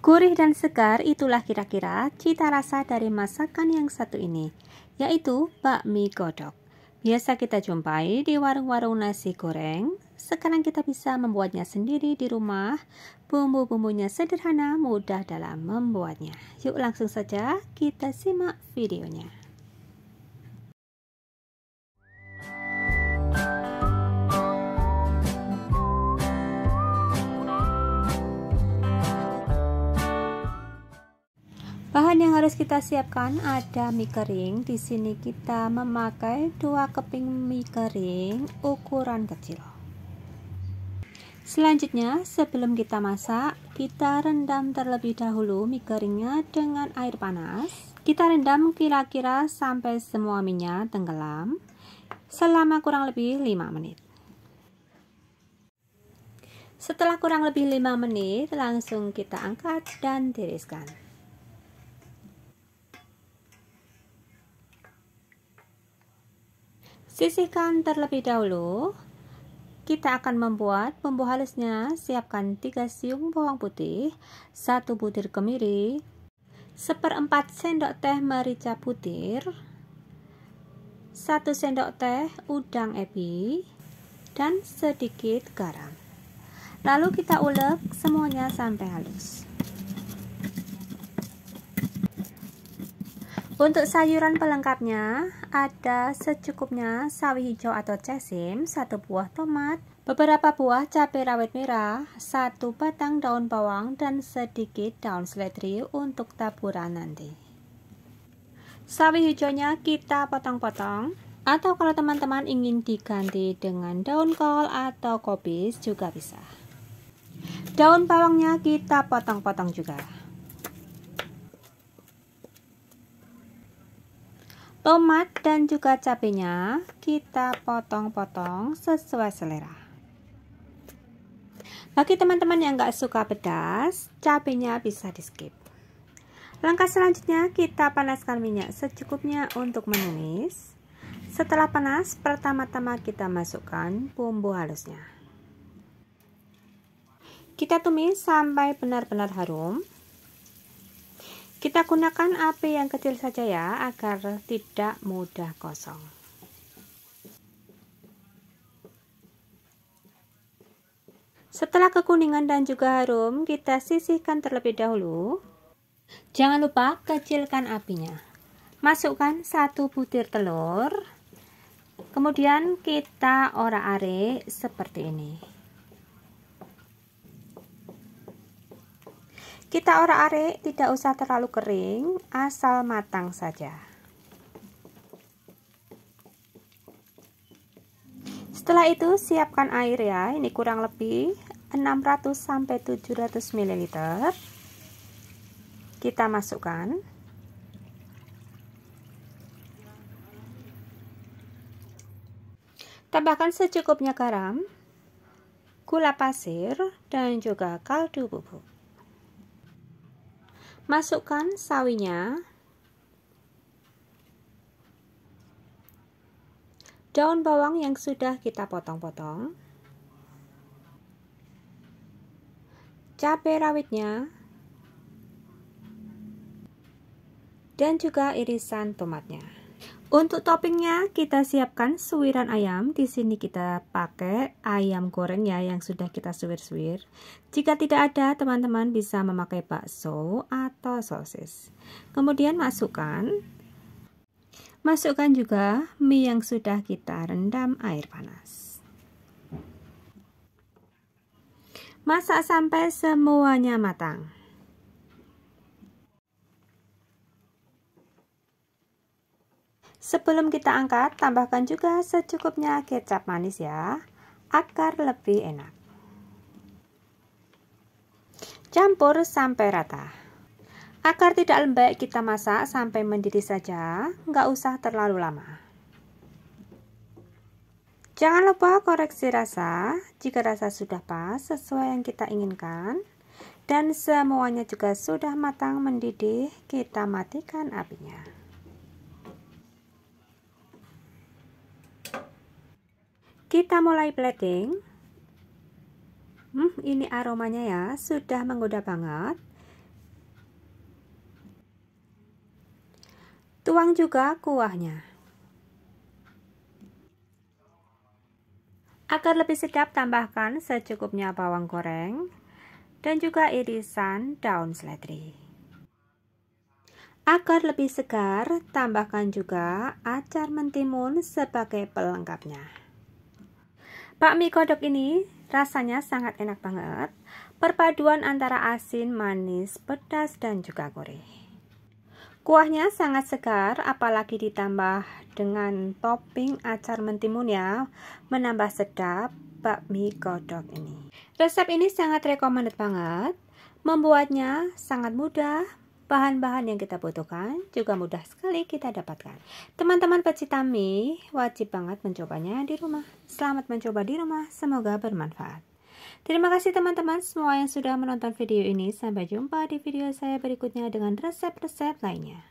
Gurih dan segar itulah kira-kira cita rasa dari masakan yang satu ini, yaitu bakmi godok. Biasa kita jumpai di warung-warung nasi goreng, sekarang kita bisa membuatnya sendiri di rumah. Bumbu-bumbunya sederhana, mudah dalam membuatnya. Yuk langsung saja kita simak videonya. harus kita siapkan ada mie kering. Di sini kita memakai 2 keping mie kering ukuran kecil. Selanjutnya, sebelum kita masak, kita rendam terlebih dahulu mie keringnya dengan air panas. Kita rendam kira-kira sampai semua minyak tenggelam selama kurang lebih 5 menit. Setelah kurang lebih 5 menit, langsung kita angkat dan tiriskan. Sisihkan terlebih dahulu. Kita akan membuat bumbu halusnya. Siapkan 3 siung bawang putih, 1 butir kemiri, seperempat sendok teh merica putir, 1 sendok teh udang ebi, dan sedikit garam. Lalu kita ulek semuanya sampai halus. Untuk sayuran pelengkapnya, ada secukupnya sawi hijau atau cesim, satu buah tomat, beberapa buah cabai rawit merah, satu batang daun bawang, dan sedikit daun seledri untuk taburan nanti. Sawi hijaunya kita potong-potong, atau kalau teman-teman ingin diganti dengan daun kol atau kobis juga bisa. Daun bawangnya kita potong-potong juga. Tomat dan juga cabenya kita potong-potong sesuai selera. Bagi teman-teman yang nggak suka pedas, cabenya bisa di skip. Langkah selanjutnya kita panaskan minyak secukupnya untuk menumis. Setelah panas, pertama-tama kita masukkan bumbu halusnya. Kita tumis sampai benar-benar harum. Kita gunakan api yang kecil saja ya agar tidak mudah kosong. Setelah kekuningan dan juga harum, kita sisihkan terlebih dahulu. Jangan lupa kecilkan apinya. Masukkan satu butir telur. Kemudian kita orak-arik seperti ini. Kita ora arik tidak usah terlalu kering, asal matang saja. Setelah itu siapkan air ya, ini kurang lebih 600 sampai 700 ml. Kita masukkan. Tambahkan secukupnya garam, gula pasir, dan juga kaldu bubuk. Masukkan sawinya. Daun bawang yang sudah kita potong-potong. Cabai rawitnya. Dan juga irisan tomatnya. Untuk toppingnya kita siapkan suwiran ayam. Di sini kita pakai ayam goreng ya yang sudah kita suwir-suwir. Jika tidak ada, teman-teman bisa memakai bakso atau sosis. Kemudian masukkan Masukkan juga mie yang sudah kita rendam air panas. Masak sampai semuanya matang. Sebelum kita angkat, tambahkan juga secukupnya kecap manis ya, agar lebih enak. Campur sampai rata. Agar tidak lembek, kita masak sampai mendidih saja, nggak usah terlalu lama. Jangan lupa koreksi rasa jika rasa sudah pas sesuai yang kita inginkan dan semuanya juga sudah matang mendidih, kita matikan apinya. Kita mulai plating. Hmm, ini aromanya ya, sudah menggoda banget. Tuang juga kuahnya. Agar lebih sedap, tambahkan secukupnya bawang goreng dan juga irisan daun seledri. Agar lebih segar, tambahkan juga acar mentimun sebagai pelengkapnya. Bakmi kodok ini rasanya sangat enak banget. Perpaduan antara asin, manis, pedas, dan juga gurih. Kuahnya sangat segar, apalagi ditambah dengan topping acar mentimun ya, menambah sedap bakmi kodok ini. Resep ini sangat recommended banget. Membuatnya sangat mudah, Bahan-bahan yang kita butuhkan juga mudah sekali kita dapatkan. Teman-teman pecinta mie, wajib banget mencobanya di rumah. Selamat mencoba di rumah, semoga bermanfaat. Terima kasih teman-teman semua yang sudah menonton video ini. Sampai jumpa di video saya berikutnya dengan resep-resep lainnya.